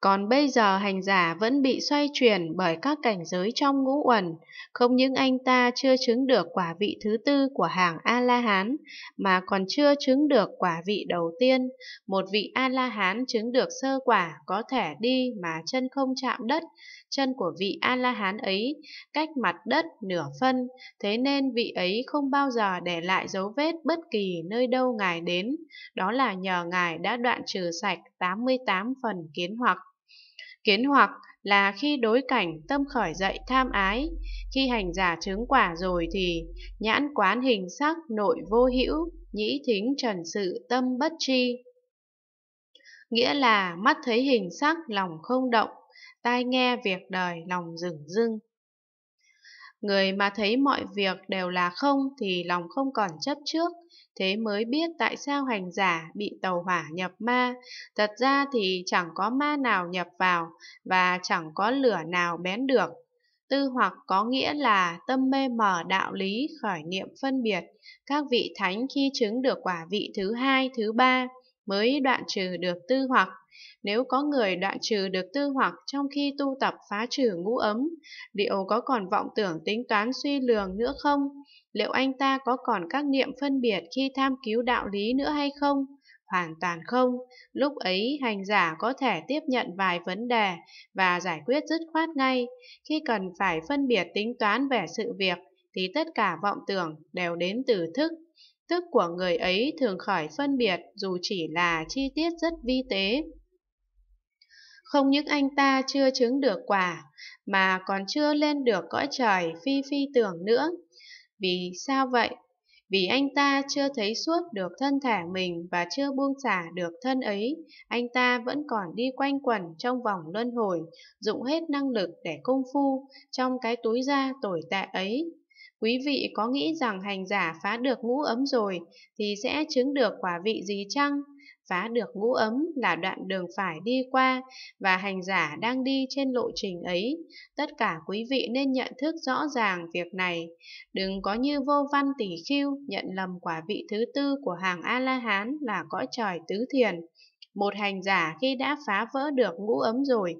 Còn bây giờ hành giả vẫn bị xoay chuyển bởi các cảnh giới trong ngũ uẩn, không những anh ta chưa chứng được quả vị thứ tư của hàng A-la-hán, mà còn chưa chứng được quả vị đầu tiên. Một vị A-la-hán chứng được sơ quả có thể đi mà chân không chạm đất, chân của vị A-la-hán ấy cách mặt đất nửa phân, thế nên vị ấy không bao giờ để lại dấu vết bất kỳ nơi đâu Ngài đến. Đó là nhờ Ngài đã đoạn trừ sạch 88 phần kiến hoặc Kiến hoặc là khi đối cảnh tâm khởi dậy tham ái, khi hành giả chứng quả rồi thì nhãn quán hình sắc nội vô hữu, nhĩ thính trần sự tâm bất tri. Nghĩa là mắt thấy hình sắc lòng không động, tai nghe việc đời lòng rừng dưng, Người mà thấy mọi việc đều là không thì lòng không còn chấp trước, thế mới biết tại sao hành giả bị tàu hỏa nhập ma. Thật ra thì chẳng có ma nào nhập vào và chẳng có lửa nào bén được. Tư hoặc có nghĩa là tâm mê mờ đạo lý khởi niệm phân biệt, các vị thánh khi chứng được quả vị thứ hai, thứ ba mới đoạn trừ được tư hoặc. Nếu có người đoạn trừ được tư hoặc trong khi tu tập phá trừ ngũ ấm, liệu có còn vọng tưởng tính toán suy lường nữa không? Liệu anh ta có còn các niệm phân biệt khi tham cứu đạo lý nữa hay không? Hoàn toàn không. Lúc ấy, hành giả có thể tiếp nhận vài vấn đề và giải quyết dứt khoát ngay. Khi cần phải phân biệt tính toán về sự việc, thì tất cả vọng tưởng đều đến từ thức Tức của người ấy thường khỏi phân biệt dù chỉ là chi tiết rất vi tế. Không những anh ta chưa chứng được quả, mà còn chưa lên được cõi trời phi phi tưởng nữa. Vì sao vậy? Vì anh ta chưa thấy suốt được thân thể mình và chưa buông xả được thân ấy, anh ta vẫn còn đi quanh quẩn trong vòng luân hồi, dụng hết năng lực để công phu trong cái túi da tồi tệ ấy. Quý vị có nghĩ rằng hành giả phá được ngũ ấm rồi thì sẽ chứng được quả vị gì chăng? Phá được ngũ ấm là đoạn đường phải đi qua và hành giả đang đi trên lộ trình ấy. Tất cả quý vị nên nhận thức rõ ràng việc này. Đừng có như vô văn tỷ khiêu nhận lầm quả vị thứ tư của hàng A-la-hán là cõi trời tứ thiền một hành giả khi đã phá vỡ được ngũ ấm rồi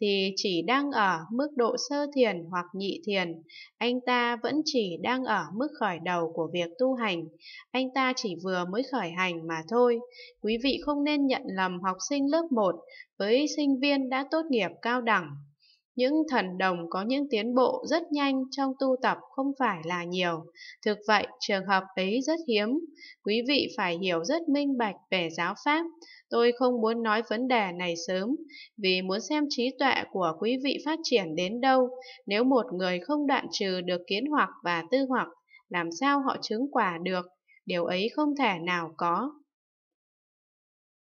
thì chỉ đang ở mức độ sơ thiền hoặc nhị thiền, anh ta vẫn chỉ đang ở mức khởi đầu của việc tu hành, anh ta chỉ vừa mới khởi hành mà thôi. Quý vị không nên nhận lầm học sinh lớp 1 với sinh viên đã tốt nghiệp cao đẳng những thần đồng có những tiến bộ rất nhanh trong tu tập không phải là nhiều. Thực vậy, trường hợp ấy rất hiếm. Quý vị phải hiểu rất minh bạch về giáo pháp. Tôi không muốn nói vấn đề này sớm, vì muốn xem trí tuệ của quý vị phát triển đến đâu. Nếu một người không đoạn trừ được kiến hoặc và tư hoặc, làm sao họ chứng quả được? Điều ấy không thể nào có.